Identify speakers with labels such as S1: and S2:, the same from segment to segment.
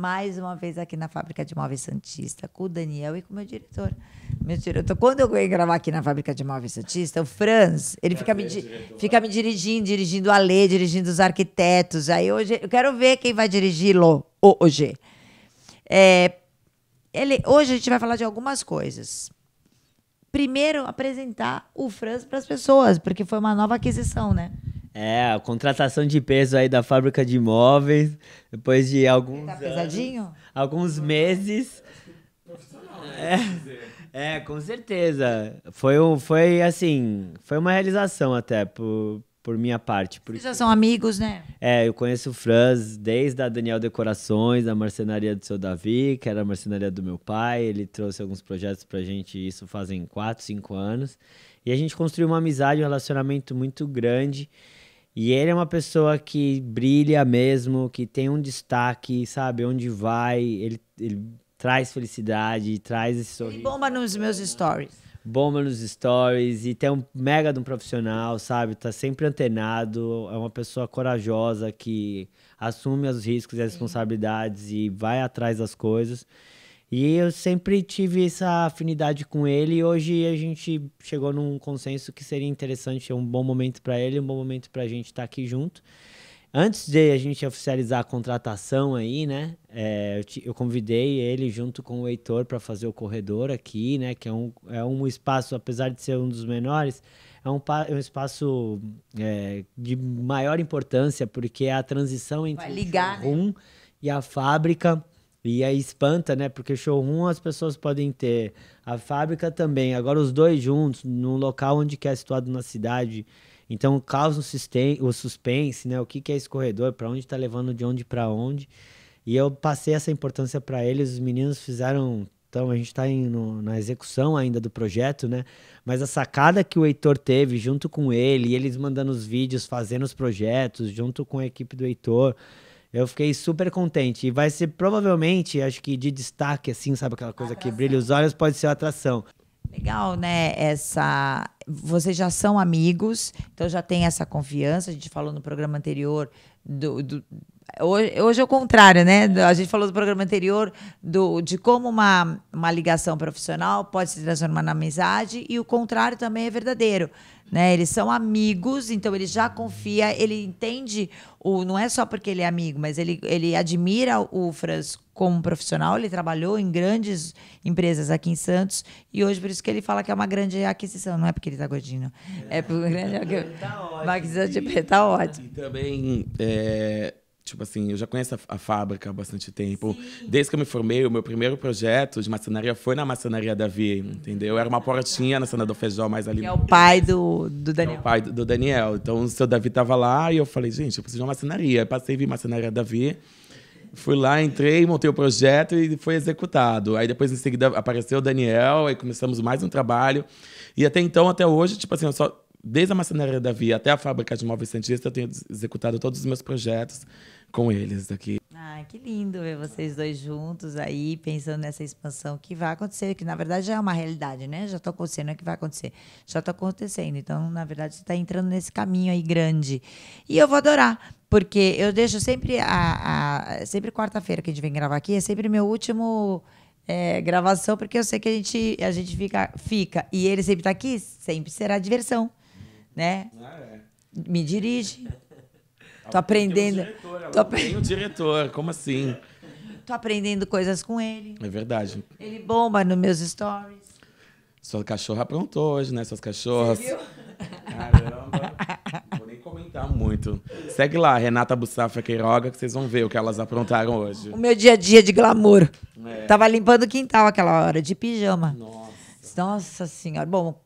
S1: mais uma vez aqui na Fábrica de Móveis Santista, com o Daniel e com o meu diretor. Meu diretor, quando eu venho gravar aqui na Fábrica de Móveis Santista, o Franz, ele é, fica me, fica me dirigindo, dirigindo a lei, dirigindo os arquitetos. Aí hoje, eu quero ver quem vai dirigi-lo hoje. É, ele, hoje a gente vai falar de algumas coisas. Primeiro, apresentar o Franz para as pessoas, porque foi uma nova aquisição, né?
S2: É, a contratação de peso aí da fábrica de imóveis, depois de alguns. Tá pesadinho? Anos, alguns meses. É, é, com certeza. Foi, um, foi assim, foi uma realização até por, por minha parte. Porque, Vocês já
S1: são amigos, né?
S2: É, eu conheço o Franz desde a Daniel Decorações, a marcenaria do seu Davi, que era a marcenaria do meu pai. Ele trouxe alguns projetos pra gente, isso fazem 4, 5 anos. E a gente construiu uma amizade, um relacionamento muito grande. E ele é uma pessoa que brilha mesmo, que tem um destaque, sabe? Onde vai, ele, ele traz felicidade, traz esse sorriso. Ele
S1: bomba nos meus
S2: stories. Bomba nos stories e tem um mega de um profissional, sabe? Tá sempre antenado, é uma pessoa corajosa que assume os riscos e as responsabilidades e vai atrás das coisas. E eu sempre tive essa afinidade com ele e hoje a gente chegou num consenso que seria interessante, é um bom momento para ele, um bom momento para a gente estar tá aqui junto. Antes de a gente oficializar a contratação aí, né? É, eu, te, eu, convidei ele junto com o Heitor para fazer o corredor aqui, né? Que é um, é um espaço, apesar de ser um dos menores, é um, é um espaço é, de maior importância, porque é a transição entre o showroom né? e a fábrica e aí espanta, né? Porque showroom as pessoas podem ter, a fábrica também. Agora os dois juntos, num local onde quer é situado na cidade. Então causa o, o suspense, né? O que, que é esse corredor, para onde está levando, de onde para onde. E eu passei essa importância para eles, os meninos fizeram. Então a gente está na execução ainda do projeto, né? Mas a sacada que o Heitor teve junto com ele, eles mandando os vídeos, fazendo os projetos, junto com a equipe do Heitor eu fiquei super contente. E vai ser provavelmente, acho que de destaque, assim, sabe aquela coisa atração. que brilha os olhos, pode ser atração.
S1: Legal, né? Essa. Vocês já são amigos, então já tem essa confiança. A gente falou no programa anterior do, do Hoje, hoje é o contrário, né? A gente falou do programa anterior do, de como uma, uma ligação profissional pode se transformar na amizade e o contrário também é verdadeiro. Né? Eles são amigos, então ele já confia, ele entende o. Não é só porque ele é amigo, mas ele, ele admira o Franz como profissional, ele trabalhou em grandes empresas aqui em Santos e hoje por isso que ele fala que é uma grande aquisição, não é porque ele está gordinho. É, é por grande tá aquisição. Tá ótimo. Tá ótimo. E
S3: também é, Tipo assim, eu já conheço a, a fábrica há bastante tempo. Sim. Desde que eu me formei, o meu primeiro projeto de maçonaria foi na maçonaria Davi, hum, entendeu? Era uma portinha na cena do feijão, mais ali. Que é o pai do, do Daniel. É o pai do, do, Daniel. Então o seu Davi tava lá e eu falei, gente, eu preciso de uma maçonaria. Eu passei vi maçonaria Davi. Fui lá, entrei, montei o projeto e foi executado. Aí depois, em seguida, apareceu o Daniel, aí começamos mais um trabalho. E até então, até hoje, tipo assim, eu só desde a maçonaria da Via até a fábrica de móveis cientistas, eu tenho executado todos os meus projetos com eles daqui.
S1: Ai, que lindo ver vocês dois juntos aí, pensando nessa expansão que vai acontecer, que na verdade já é uma realidade, né? Já está acontecendo, é que vai acontecer. Já está acontecendo. Então, na verdade, você está entrando nesse caminho aí grande. E eu vou adorar, porque eu deixo sempre a. a sempre quarta-feira que a gente vem gravar aqui, é sempre meu último. É, gravação, porque eu sei que a gente, a gente fica, fica. E ele sempre está aqui, sempre será diversão, né? Ah, é. Me dirige. Tô aprendendo. Tem um diretor,
S3: tô... Tem um diretor, como assim?
S1: Tô aprendendo coisas com ele.
S3: É verdade. Ele
S1: bomba nos meus stories.
S3: Sua cachorra aprontou hoje, né? Suas cachorras. Você viu? Caramba. Vou nem comentar muito. Segue lá, Renata Bussafra Queiroga, que vocês vão ver o que elas aprontaram hoje. O meu dia a
S1: dia de glamour. É. Tava limpando o quintal aquela hora, de pijama. Nossa. Nossa senhora. Bom,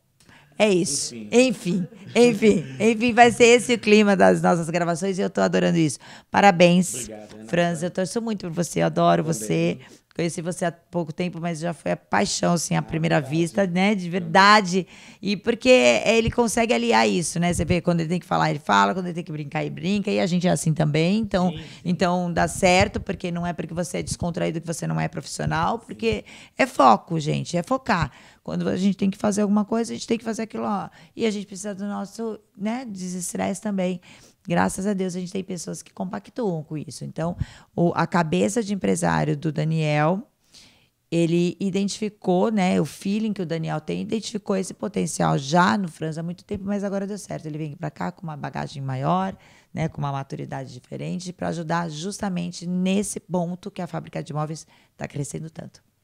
S1: é isso. Enfim. enfim, enfim, enfim, vai ser esse o clima das nossas gravações e eu estou adorando isso. Parabéns, Obrigado, Franz. Eu torço muito por você, eu adoro Também. você. Conheci você há pouco tempo, mas já foi a paixão, assim, à ah, primeira verdade. vista, né? De verdade. E porque ele consegue aliar isso, né? Você vê quando ele tem que falar, ele fala, quando ele tem que brincar, ele brinca. E a gente é assim também. Então, sim, sim. então dá certo, porque não é porque você é descontraído que você não é profissional, porque é foco, gente, é focar. Quando a gente tem que fazer alguma coisa, a gente tem que fazer aquilo, ó. E a gente precisa do nosso, né, desestresse também graças a Deus a gente tem pessoas que compactuam com isso. Então, o, a cabeça de empresário do Daniel, ele identificou, né, o feeling que o Daniel tem, identificou esse potencial já no franz há muito tempo, mas agora deu certo. Ele vem para cá com uma bagagem maior, né, com uma maturidade diferente para ajudar justamente nesse ponto que a fábrica de imóveis está crescendo tanto.